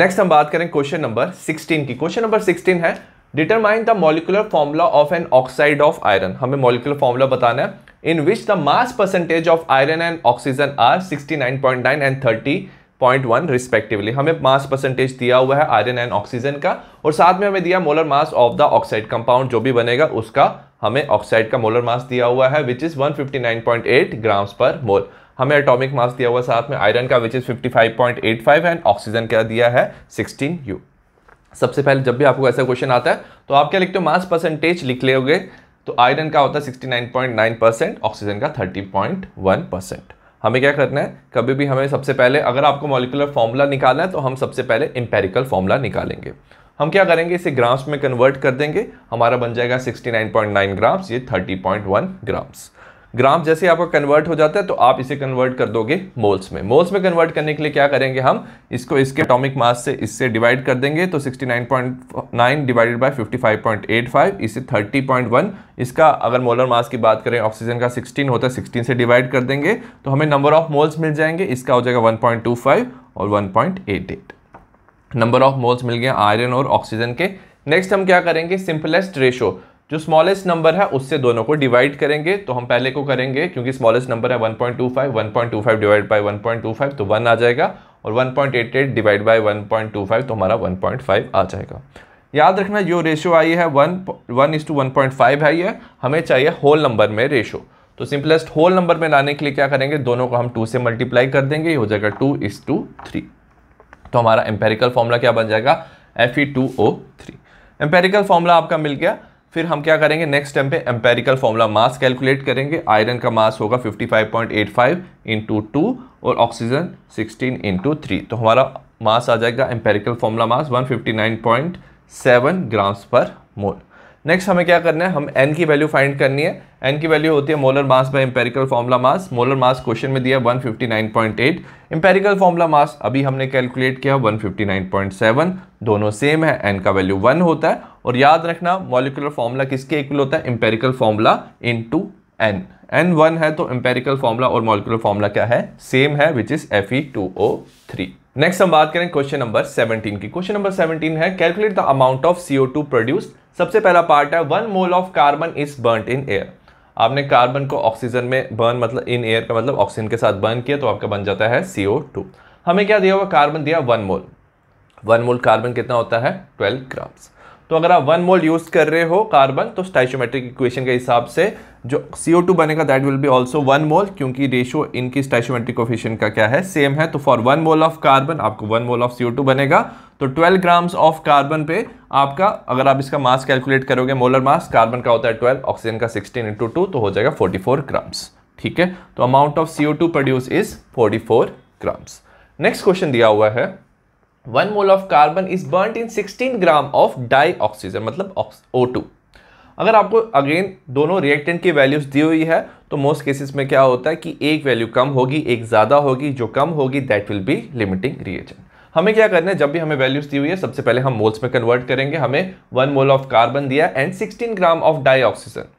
next हम बात करें क्वेश्चन नंबर 16 की क्वेश्चन नंबर 16 है determine the molecular formula of an oxide of iron हमें मॉलिकुलर फॉर्मूला बताना है in which the mass percentage of iron and oxygen are 69.9 and 30.1 respectively हमें mass percentage दिया हुआ है आयरन एंड ऑक्सीजन का और साथ में हमें दिया molar mass of the oxide compound जो भी बनेगा उसका हमें ऑक्साइड का मोलर मास दिया हुआ है विच इज़ 159.8 ग्राम्स पर मोल हमें एटॉमिक मास दिया हुआ साथ में आयरन का विच इज़ 55.85 एंड ऑक्सीजन का दिया है 16 यू सबसे पहले जब भी आपको ऐसा क्वेश्चन आता है तो आप क्या लिखते हो मास परसेंटेज लिख लोगे तो आयरन का होता है 69.9 परसेंट ऑक्सीजन का 30.1 परसेंट हमें क्या करना है कभी भी हमें सबसे पहले अगर आपको मॉलिकुलर फॉर्मूला निकालना है तो हम सबसे पहले इंपेरिकल फॉर्मूला निकालेंगे हम क्या करेंगे इसे ग्राम्स में कन्वर्ट कर देंगे हमारा बन जाएगा 69.9 ग्राम्स ये 30.1 ग्राम्स ग्राम जैसे आपका कन्वर्ट हो जाता है तो आप इसे कन्वर्ट कर दोगे मोल्स में मोल्स में कन्वर्ट करने के लिए क्या करेंगे हम इसको इसके एटॉमिक मास से इससे डिवाइड कर देंगे तो 69.9 डिवाइडेड बाय 55.85 इसे 30.1 इसका अगर मोलर मास की बात करें ऑक्सीजन का 16 होता है 16 से डिवाइड कर देंगे तो हमें नंबर ऑफ मोल्स मिल जाएंगे इसका हो जाएगा वन और वन नंबर ऑफ मोल्स मिल गए आयरन और ऑक्सीजन के नेक्स्ट हम क्या करेंगे सिंपलेस्ट रेशो जो स्मॉलेस्ट नंबर है उससे दोनों को डिवाइड करेंगे तो हम पहले को करेंगे क्योंकि स्मॉलेस्ट नंबर है 1.25 1.25 डिवाइड बाय 1.25 तो 1 आ जाएगा और 1.88 डिवाइड बाय 1.25 तो हमारा 1.5 आ जाएगा याद रखना जो रेशो आई है one one is two one point five है ये हमें चाहिए होल नंबर में रेशो तो सिंपलेस्ट होल नंबर में लाने के लिए क्या करेंगे दोनों को हम टू से मल्टीप्लाई कर देंगे ये हो जाएगा टू इज टू थ्री तो हमारा एम्पेरिकल फॉर्मूला क्या बन जाएगा F E two O three empirical formula आपका मिल गया फिर हम क्या करेंगे नेक्स्ट टाइम पे एम्पेरिकल फॉर्मूला मास कैलकुलेट करेंगे आयरन का मास होगा 55.85 फाइव इंटू टू और ऑक्सीजन 16 इंटू थ्री तो हमारा मास आ जाएगा एम्पेरिकल फॉर्मूला मास 159.7 ग्राम्स पर मोल नेक्स्ट हमें क्या करना है हम एन की वैल्यू फाइंड करनी है एन की वैल्यू होती है molar mass by empirical formula mass molar mass question में दिया 159.8 इंपेरिकल फॉर्मुला मास अभी हमने कैलकुलेट किया 159.7 दोनों सेम है एन का वैल्यू वन होता है और याद रखना मॉलिकुलर फॉर्मूला किसके इक्वल होता है empirical formula into N N one है तो इंपेरिकल फॉर्मूला और मॉलिकुलर फॉर्मूला क्या है सेम है which is F E two O three next हम बात करें क्वेश्चन नंबर 17 की क्वेश्चन नंबर 17 है calculate the amount of CO two produced सबसे पहला पार्ट है one mole of carbon is burn in air आपने कार्बन को ऑक्सीजन में बर्न मतलब इन एयर का मतलब ऑक्सीजन के साथ बर्न किया तो आपका बन जाता है सी हमें क्या दिया हुआ कार्बन दिया one mole one mole carbon कितना होता है ट्वेल्व ग्राम्स तो अगर आप वन मोल यूज़ कर रहे हो कार्बन तो स्टाइशोमेट्रिक इक्वेशन के हिसाब से जो टू बनेगा that will be also one mole क्योंकि रेशियो इनकी स्टाइशोमेट्रिक कोफिशियन का क्या है सेम है तो for one mole of carbon आपको वन मोल ऑफ टू बनेगा तो 12 ग्राम्स ऑफ कार्बन पे आपका अगर आप इसका मास कैलकुलेट करोगे मोलर मास कार्बन का होता है 12 ऑक्सीजन का 16 इंटू टू तो हो जाएगा 44 ग्राम्स ठीक है तो amount of two produce is 44 grams next question दिया हुआ है one mole of carbon is burn in 16 gram of di oxygen मतलब ओ टू अगर आपको अगेन दोनों रिएक्टेंट की वैल्यूज दी हुई है तो मोस्ट केसेस में क्या होता है कि एक वैल्यू कम होगी एक ज़्यादा होगी जो कम होगी that will be limiting reagent हमें क्या करना है जब भी हमें वैल्यूज दी हुई है सबसे पहले हम मोल्स में कन्वर्ट करेंगे हमें वन मोल ऑफ कार्बन दिया and sixteen gram of di oxygen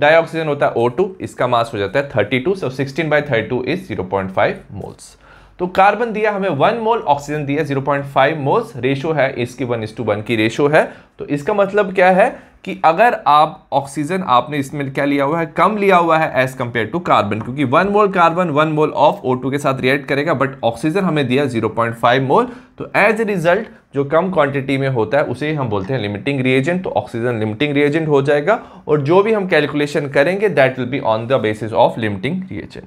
di oxygen होता है ओ टू इसका मास हो जाता है thirty two so sixteen by thirty two is zero point five moles तो कार्बन दिया हमें वन मोल ऑक्सीजन दिया zero point five moles ratio है इसकी वन इस टू वन की रेशो है तो इसका मतलब क्या है कि अगर आप ऑक्सीजन आपने इसमें क्या लिया हुआ है कम लिया हुआ है एज कंपेयर टू कार्बन क्योंकि one mole carbon one mole of O के साथ रिएक्ट करेगा बट ऑक्सीजन हमें दिया फाइव मोल तो एज ए रिजल्ट जो कम क्वांटिटी में होता है उसे हम बोलते हैं लिमिटिंग रिएजेंट तो ऑक्सीजन लिमिटिंग रिएजेंट हो जाएगा और जो भी हम कैलकुलेशन करेंगे that will be on the basis of limiting reagent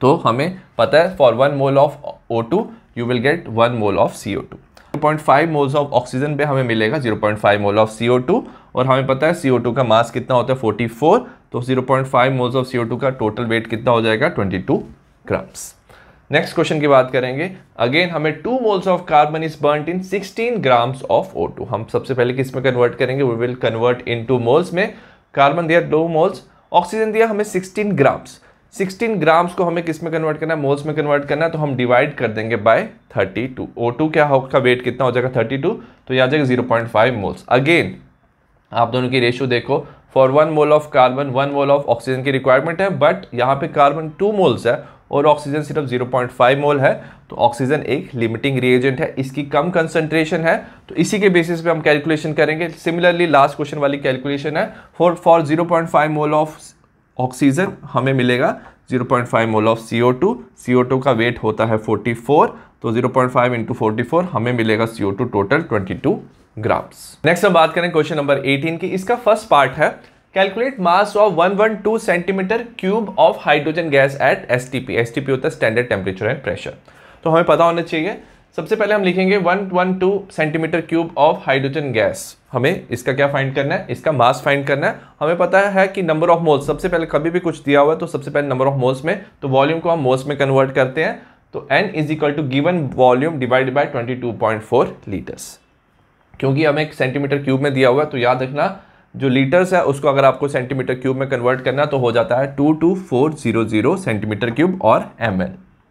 तो हमें पता है for one mole of O two you will get one mole of C O two zero point five moles of oxygen पे हमें मिलेगा zero point five mole of C O two और हमें पता है सी ओ टू का mass कितना होता है फोर्टी फोर तो zero point five moles of C O two का टोटल वेट कितना हो जाएगा twenty two grams next question की बात करेंगे अगेन हमें two moles of carbon is burn in 16 grams of O two हम सबसे पहले किस में कन्वर्ट करेंगे we will convert into moles में कार्बन दिया दो मोल्स ऑक्सीजन दिया हमें 16 ग्राम्स 16 ग्राम्स को हमें किस में कन्वर्ट करना है मोल्स में कन्वर्ट करना है तो हम डिवाइड कर देंगे बाय 32 O2 क्या होगा वेट कितना हो जाएगा 32 तो यह आ जाएगा 0.5 मोल्स अगेन आप दोनों की रेशियो देखो for one mole of carbon one mole of oxygen की रिक्वायरमेंट है बट यहाँ पे कार्बन टू मोल्स है और ऑक्सीजन सिर्फ 0.5 मोल है तो ऑक्सीजन एक लिमिटिंग रिएजेंट है इसकी कम कंसंट्रेशन है तो इसी के बेसिस पे हम कैलकुलेशन करेंगे सिमिलरली लास्ट क्वेश्चन वाली कैलकुलेशन है for for 0.5 mole of oxygen हमें मिलेगा 0.5 मोल ऑफ CO2 CO2 का वेट होता है 44 तो 0.5 पॉइंट फाइव इंटू फोर्टी हमें मिलेगा CO2 टोटल 22 ग्राम्स नेक्स्ट हम बात करें क्वेश्चन नंबर 18 की इसका फर्स्ट पार्ट है calculate mass of 112 centimetre cube of hydrogen gas at S T होता है स्टैंडर्ड टेम्परेचर एंड प्रेशर तो हमें पता होना चाहिए सबसे पहले हम लिखेंगे one one two centimetre cube of hydrogen gas हमें इसका क्या फाइंड करना है इसका मास फाइंड करना है हमें पता है कि नंबर ऑफ मोल्स सबसे पहले कभी भी कुछ दिया हुआ है तो सबसे पहले नंबर ऑफ मोल्स में तो वॉल्यूम को हम मोल्स में कन्वर्ट करते हैं तो n is equal to given volume divide point four litres क्योंकि हमें एक सेंटीमीटर क्यूब में दिया हुआ है तो याद रखना जो लीटर्स है उसको अगर आपको सेंटीमीटर क्यूब में कन्वर्ट करना तो हो जाता है two two four zero zero centimetre cube और एम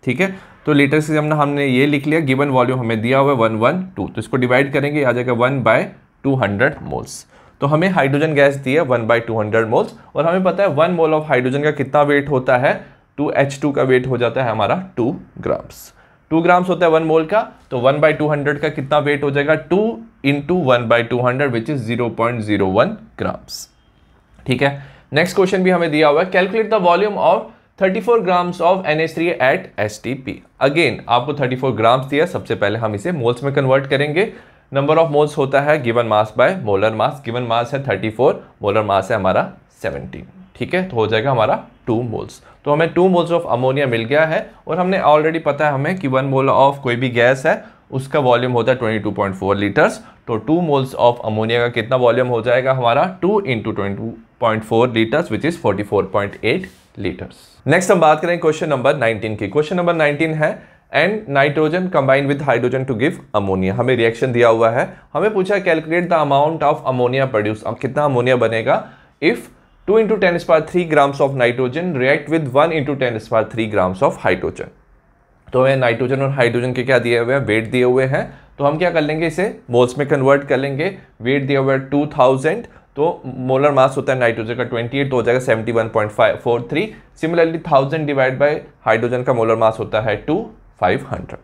ठीक है तो लीटर से हमने हमने ये लिख लिया गिवन वॉल्यूम हमें दिया हुआ है वन वन टू तो इसको डिवाइड करेंगे आ जाएगा one by two hundred moles तो हमें हाइड्रोजन गैस दी है one by two hundred moles और हमें पता है वन मोल ऑफ हाइड्रोजन का कितना वेट होता है टू एच टू का वेट हो जाता है हमारा टू ग्राम्स टू ग्राम्स होता है वन मोल का तो वन बाय टू हंड्रेड का कितना वेट हो जाएगा two into one by two hundred which is zero point zero one grams ठीक है नेक्स्ट क्वेश्चन भी हमें दिया हुआ है calculate the volume of 34 grams of N three at S T P again आपको 34 ग्राम्स दिया सबसे पहले हम इसे मोल्स में कन्वर्ट करेंगे नंबर ऑफ मोल्स होता है given mass by molar mass given mass है 34 मोलर मास है हमारा 17 ठीक है तो हो जाएगा हमारा टू मोल्स तो हमें टू मोल्स ऑफ अमोनिया मिल गया है और हमने ऑलरेडी पता है हमें कि वन मोल ऑफ कोई भी गैस है उसका वॉल्यूम होता है फोर लीटर्स तो टू मोल्स ऑफ अमोनिया का कितना वॉल्यूम हो जाएगा हमारा two into litres which is eight litres next हम बात करें क्वेश्चन नंबर 19 की क्वेश्चन नंबर 19 है and nitrogen combine with hydrogen to give ammonia हमें रिएक्शन दिया हुआ है हमें पूछा calculate the amount of ammonia produce अब कितना अमोनिया बनेगा इफ टू इंटू टेन स्पार three grams of nitrogen react with one into ten स्पार थ्री ग्राम्स ऑफ हाइड्रोजन तो हमें नाइट्रोजन और हाइड्रोजन के क्या दिए हुए हैं वेट दिए हुए हैं तो हम क्या कर लेंगे इसे मोल्स में कन्वर्ट कर लेंगे वेट दिया हुआ है टू थाउजेंड तो मोलर मास होता है नाइट्रोजन का 28 तो हो जाएगा 71.543 सिमिलरली 1000 डिवाइड बाय हाइड्रोजन का मोलर मास होता है टू 500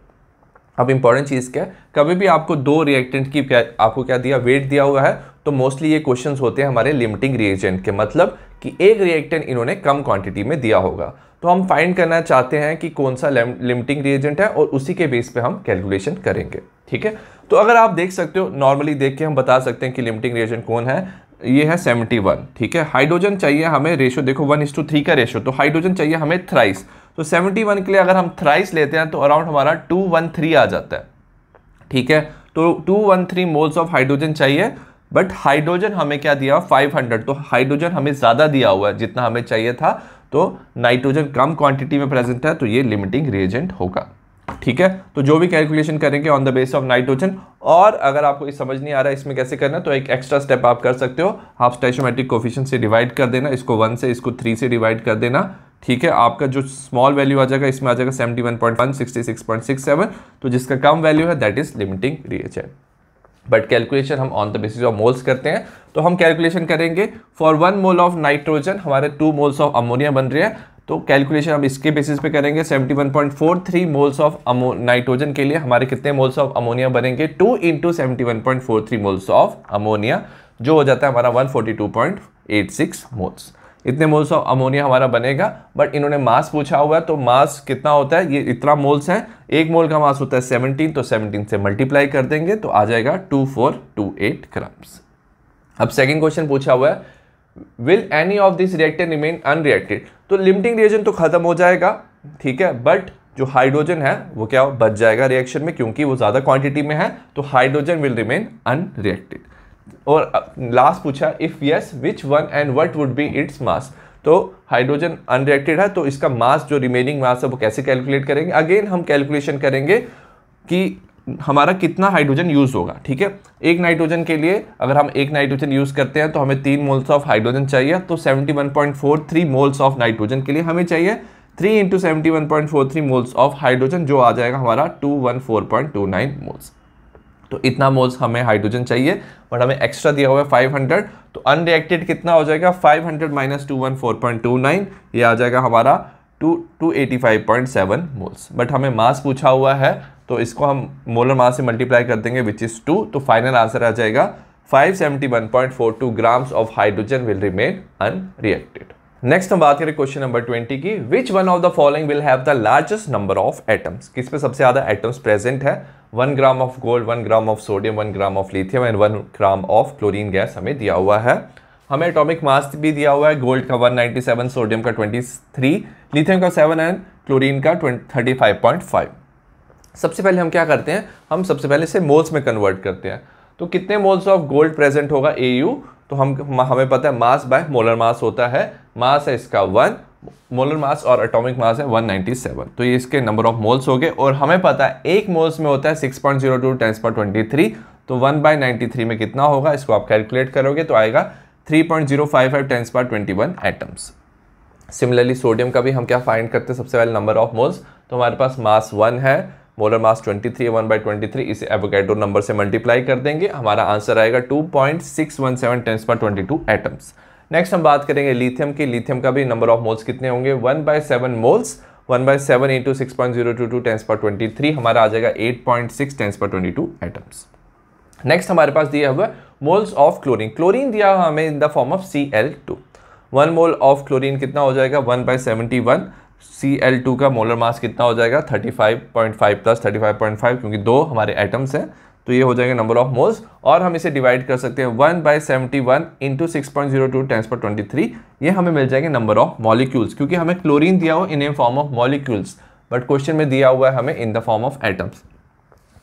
अब इंपॉर्टेंट चीज़ क्या है कभी भी आपको दो रिएक्टेंट की आपको क्या दिया वेट दिया हुआ है तो मोस्टली ये क्वेश्चन होते हैं हमारे लिमिटिंग रिएजेंट के मतलब कि एक रिएक्टेंट इन्होंने कम क्वांटिटी में दिया होगा तो हम फाइंड करना चाहते हैं कि कौन सा लिमिटिंग रिएजेंट है और उसी के बेस पे हम कैलकुलेशन करेंगे ठीक है तो अगर आप देख सकते हो नॉर्मली देख के हम बता सकते हैं कि लिमिटिंग रिएजेंट कौन है ये है सेवेंटी वन ठीक है हाइड्रोजन चाहिए हमें रेशो देखो वन इस टू थ्री का रेशो तो हाइड्रोजन चाहिए हमें थ्राइस तो सेवेंटी वन के लिए अगर हम थ्राइस लेते हैं तो अराउंड हमारा टू वन थ्री आ जाता है ठीक है तो two one three moles of hydrogen चाहिए बट हाइड्रोजन हमें क्या दिया फाइव हंड्रेड तो हाइड्रोजन हमें ज़्यादा दिया हुआ है जितना हमें चाहिए था तो नाइट्रोजन कम क्वांटिटी में प्रेजेंट है तो ये लिमिटिंग रिएजेंट होगा ठीक है तो जो भी कैलकुलेशन करेंगे on the base of nitrogen और अगर आपको ये समझ नहीं आ रहा है इसमें कैसे करना तो एक एक्स्ट्रा स्टेप आप कर सकते हो हाफ स्टैशोमेट्रिक कोफिशन से डिवाइड कर देना इसको वन से इसको थ्री से डिवाइड कर देना ठीक है आपका जो स्मॉल वैल्यू आ जाएगा इसमें आ जाएगा seventy one point one sixty six point six seven तो जिसका कम वैल्यू है that is limiting reagent but calculation हम on the basis of moles करते हैं तो हम कैलकुलेशन करेंगे for one mole of nitrogen हमारे टू मोल्स ऑफ अमोनिया बन रहे हैं तो कैलकुलेशन हम इसके बेसिस पे करेंगे 71.43 मोल्स ऑफ नाइट्रोजन के लिए हमारे कितने मोल्स ऑफ अमोनिया बनेंगे 2 into seventy moles of ammonia जो हो जाता है हमारा 142.86 मोल्स इतने मोल्स ऑफ अमोनिया हमारा बनेगा बट इन्होंने मास पूछा हुआ है तो मास कितना होता है ये इतना मोल्स है एक मोल का मास होता है 17 तो 17 से मल्टीप्लाई कर देंगे तो आ जाएगा 2428 फोर अब सेकेंड क्वेश्चन पूछा हुआ है will any of this reactor remain unreacted तो लिमिटिंग रिएजन तो खत्म हो जाएगा ठीक है बट जो हाइड्रोजन है वो क्या हो? बच जाएगा रिएक्शन में क्योंकि वो ज़्यादा क्वांटिटी में है तो हाइड्रोजन विल रिमेन अनरिएक्टेड और लास्ट पूछा if yes which one and what would be its mass तो हाइड्रोजन अनरिएक्टेड है तो इसका मास जो रिमेनिंग मास है वो कैसे कैलकुलेट करेंगे अगेन हम कैलकुलेशन करेंगे कि हमारा कितना हाइड्रोजन यूज़ होगा ठीक है एक नाइट्रोजन के लिए अगर हम एक नाइट्रोजन यूज़ करते हैं तो हमें तीन मोल्स ऑफ हाइड्रोजन चाहिए तो 71.43 मोल्स ऑफ नाइट्रोजन के लिए हमें चाहिए three into seventy one point four three moles of hydrogen जो आ जाएगा हमारा two one four point two nine moles तो इतना मोल्स हमें हाइड्रोजन चाहिए बट हमें एक्स्ट्रा दिया हुआ है फाइव हंड्रेड तो अनरिएक्टेड कितना हो जाएगा five hundred minus two one four point two nine ये आ जाएगा हमारा two two eighty five point seven moles but हमें मास पूछा हुआ है तो इसको हम मोलर मास से मल्टीप्लाई कर देंगे विच इज़ टू तो फाइनल आंसर आ जाएगा 571.42 grams of hydrogen will remain unreacted next हम बात करें क्वेश्चन नंबर 20 की which one of the following will have the largest number of atoms किस पे सबसे ज़्यादा एटम्स प्रेजेंट है one gram of gold one gram of sodium one gram of lithium and one gram of chlorine gas हमें दिया हुआ है हमें एटॉमिक मास भी दिया हुआ है गोल्ड का 197 सोडियम का 23 लिथियम का 7 एंड क्लोरीन का 35.5 सबसे पहले हम क्या करते हैं हम सबसे पहले इसे मोल्स में कन्वर्ट करते हैं तो कितने मोल्स ऑफ गोल्ड प्रेजेंट होगा ए तो हम हमें पता है मास बाय मोलर मास होता है मास है इसका वन मोलर मास और एटॉमिक मास है 197 तो ये इसके नंबर ऑफ मोल्स हो गए और हमें पता है एक मोल्स में होता है 6.02 पॉइंट जीरो टू टेंस पर ट्वेंटी तो 1 बाई नाइन्टी में कितना होगा इसको आप कैलकुलेट करोगे तो आएगा 3.055 point zero five five tens पर ट्वेंटी एटम्स सिमिलरली सोडियम का भी हम क्या फाइंड करते हैं सबसे पहले नंबर ऑफ मोल्स तो हमारे पास मास वन है molar mass 23 three one by twenty इसे एवोकेडो नंबर से मल्टीप्लाई कर देंगे हमारा आंसर आएगा 2.617 point six one seven tens पर ट्वेंटी नेक्स्ट हम बात करेंगे लिथियम की लिथियम का भी नंबर ऑफ मोल्स कितने होंगे 1 by seven moles 1 by seven into six point zero two two tens पर ट्वेंटी हमारा आ जाएगा 8.6 पॉइंट सिक्स टेंस पर ट्वेंटी टू एटम्स नेक्स्ट हमारे पास दिया हुआ मोल्स ऑफ क्लोरिन क्लोरिन दिया हुआ हमें in the form of C L two one mole of chlorine कितना हो जाएगा one by seventy one C L two का मोलर मास कितना हो जाएगा 35.5 प्लस 35.5 क्योंकि दो हमारे एटम्स हैं तो ये हो जाएंगे नंबर ऑफ मोल्स और हम इसे डिवाइड कर सकते हैं one by seventy one into six point zero two tens पर ट्वेंटी थ्री ये हमें मिल जाएंगे नंबर ऑफ मॉलिक्यूल्स क्योंकि हमें क्लोरीन दिया हो in a form of molecules but question में दिया हुआ है हमें in the form of atoms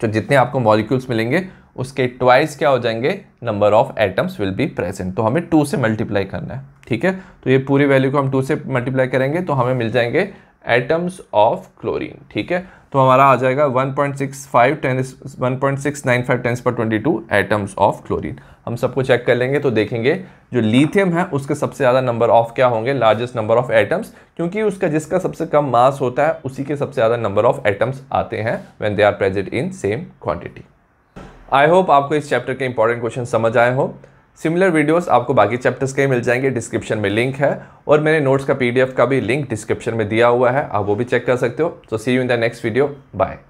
तो जितने आपको मॉलिक्यूल्स मिलेंगे उसके ट्वाइस क्या हो जाएंगे number of atoms will be present तो हमें टू से मल्टीप्लाई करना है ठीक है तो ये पूरी वैल्यू को हम टू से मल्टीप्लाई करेंगे तो हमें मिल जाएंगे एटम्स ऑफ क्लोरीन ठीक है तो हमारा आ जाएगा 1.65 टेंस 1.695 टेंस पर 22 एटम्स ऑफ क्लोरीन हम सबको चेक कर लेंगे तो देखेंगे जो लिथियम है उसके सबसे ज़्यादा नंबर ऑफ क्या होंगे लार्जेस्ट नंबर ऑफ एटम्स क्योंकि उसका जिसका सबसे कम मास होता है उसी के सबसे ज़्यादा नंबर ऑफ एटम्स आते हैं when they are present in same quantity I hope आपको इस चैप्टर के इंपॉर्टेंट क्वेश्चन समझ आए हो सिमिलर वीडियोस आपको बाकी चैप्टर्स के मिल जाएंगे डिस्क्रिप्शन में लिंक है और मैंने नोट्स का पीडीएफ का भी लिंक डिस्क्रिप्शन में दिया हुआ है आप वो भी चेक कर सकते हो so see you in the next video bye